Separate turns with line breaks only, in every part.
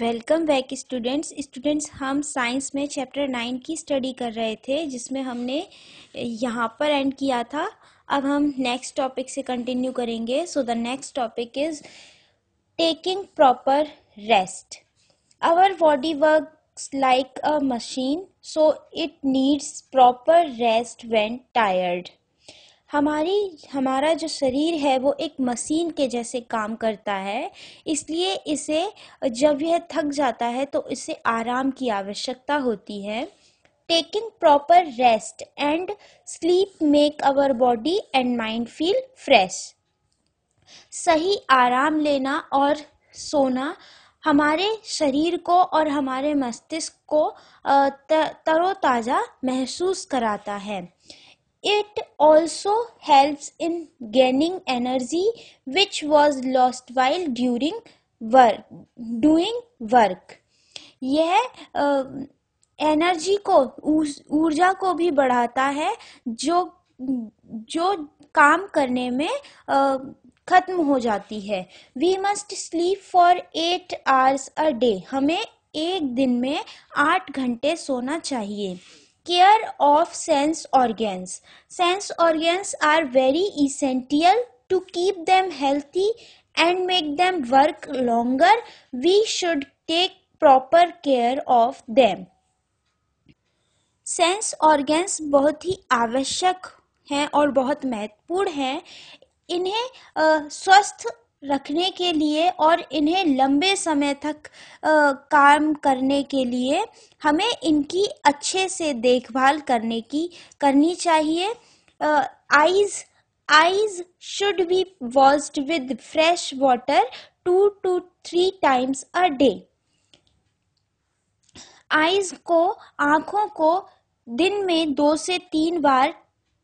welcome back students students हम science में chapter nine की स्टडी कर रहे थे जिसमें हमने यहाँ पर एंड किया था अब हम नेक्स्ट टॉपिक से कंटिन्यू करेंगे so the next topic is taking proper rest our body works like a machine so it needs proper rest when tired हमारी हमारा जो शरीर है वो एक मशीन के जैसे काम करता है इसलिए इसे जब यह थक जाता है तो इसे आराम की आवश्यकता होती है taking proper rest and sleep make our body and mind feel fresh सही आराम लेना और सोना हमारे शरीर को और हमारे मस्तिष्क को तरोताज़ा महसूस कराता है It also helps in gaining energy which was lost while during work doing work यह एनर्जी को ऊर्जा को भी बढ़ाता है जो जो काम करने में खत्म हो जाती है we must sleep for eight hours a day हमें एक दिन में आठ घंटे सोना चाहिए care of sense organs sense organs are very essential to keep them healthy and make them work longer we should take proper care of them sense organs बहुत ही आवश्यक हैं और बहुत महत्वपूर्ण हैं इन्हें स्वस्थ रखने के लिए और इन्हें लंबे समय तक काम करने के लिए हमें इनकी अच्छे से देखभाल करने की करनी चाहिए eyes eyes should be washed with fresh water two to three times a day eyes को आँखों को दिन में दो से तीन बार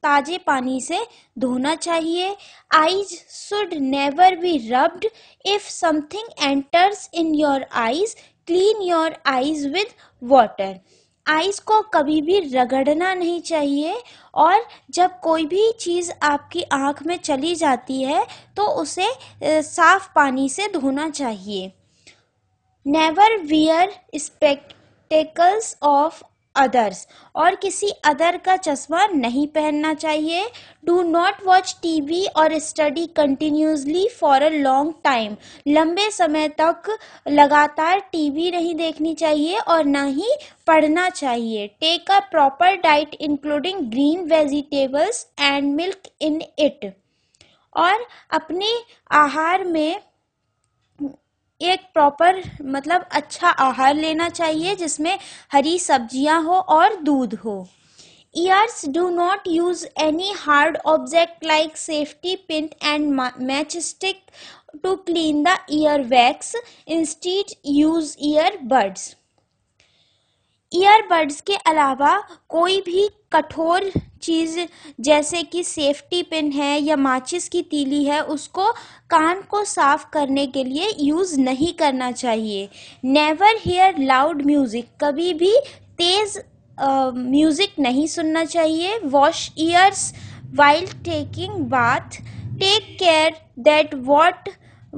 ताजे पानी से धोना चाहिए eyes should never be rubbed if something enters in your eyes clean your eyes with water eyes को कभी भी रगड़ना नहीं चाहिए और जब कोई भी चीज़ आपकी आंख में चली जाती है तो उसे साफ पानी से धोना चाहिए never wear spectacles of others और किसी अदर का चश्मा नहीं पहनना चाहिए डू नॉट वॉच टीवी और study continuously for a long time लंबे समय तक लगातार टीवी नहीं देखनी चाहिए और ना ही पढ़ना चाहिए take a proper diet including green vegetables and milk in it और अपने आहार में एक प्रॉपर मतलब अच्छा आहार लेना चाहिए जिसमें हरी सब्जियां हो और दूध हो ears do not use any hard object like safety pin and matchstick to clean the ear wax instead use ear buds earbuds के अलावा कोई भी कठोर चीज़ जैसे कि सेफ्टी पिन है या माचिस की तीली है उसको कान को साफ करने के लिए यूज़ नहीं करना चाहिए नेवर हेयर लाउड म्यूज़िक कभी भी तेज़ म्यूज़िक नहीं सुनना चाहिए wash ears while taking bath take care that what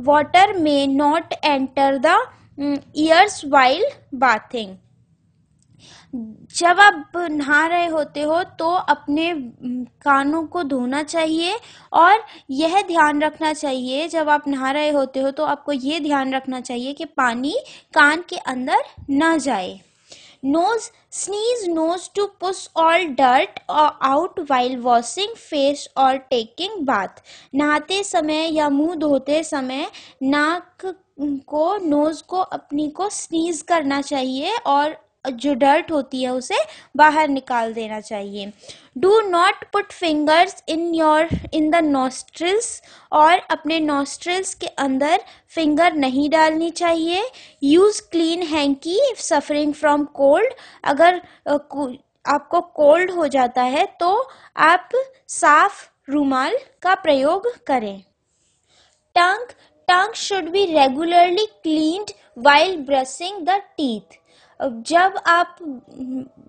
water may not enter the ears while bathing जब आप नहा रहे होते हो तो अपने कानों को धोना चाहिए और यह ध्यान रखना चाहिए जब आप नहा रहे होते हो तो आपको यह ध्यान रखना चाहिए कि पानी कान के अंदर ना जाए sneeze nose to to all dirt और आउट वाइल वॉशिंग फेस और टेकिंग बाथ नहाते समय या मुंह धोते समय नाक को नोज को अपनी को स्नीज करना चाहिए और जो डर्ट होती है उसे बाहर निकाल देना चाहिए do not put fingers in your in the nostrils और अपने नोस्ट्रिल्स के अंदर फिंगर नहीं डालनी चाहिए use clean hanky if suffering from cold अगर आपको कोल्ड हो जाता है तो आप साफ रुमाल का प्रयोग करें tongue tongue should be regularly cleaned while brushing the teeth जब आप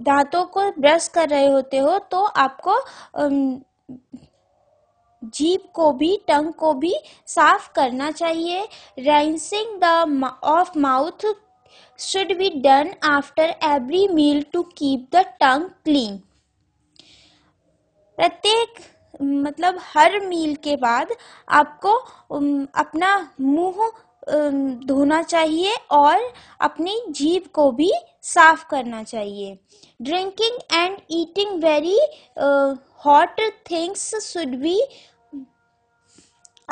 दांतों को ब्रश कर रहे होते हो तो आपको जीप को भी टंग को भी साफ करना चाहिए rinsing the of mouth should be done after every meal to keep the tongue clean प्रत्येक मतलब हर मील के बाद आपको अपना मुंह धोना चाहिए और अपनी जीभ को भी साफ करना चाहिए drinking and eating very hot things should be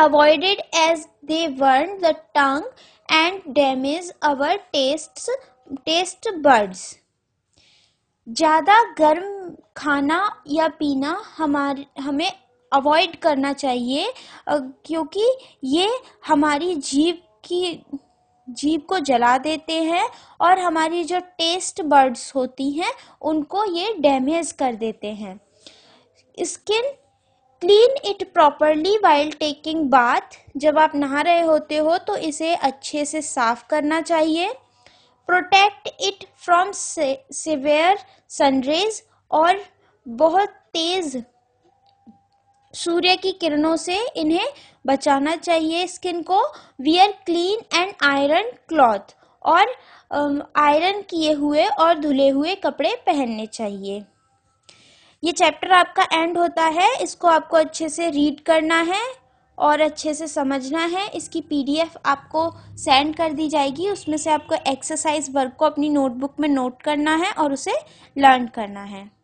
avoided as they burn the tongue and damage our taste taste buds ज़्यादा गर्म खाना या पीना हमारे हमें अवॉइड करना चाहिए क्योंकि ये हमारी जीभ की जीभ को जला देते हैं और हमारी जो टेस्ट बर्ड्स होती हैं उनको ये डैमेज कर देते हैं skin clean it properly while taking bath जब आप नहा रहे होते हो तो इसे अच्छे से साफ करना चाहिए protect it from severe sunrays और बहुत तेज़ सूर्य की किरणों से इन्हें बचाना चाहिए स्किन को wear clean and iron cloth और आयरन um, किए हुए और धुले हुए कपड़े पहनने चाहिए ये चैप्टर आपका एंड होता है इसको आपको अच्छे से रीड करना है और अच्छे से समझना है इसकी पीडीएफ आपको सेंड कर दी जाएगी उसमें से आपको एक्सरसाइज वर्क को अपनी नोटबुक में नोट करना है और उसे लर्न करना है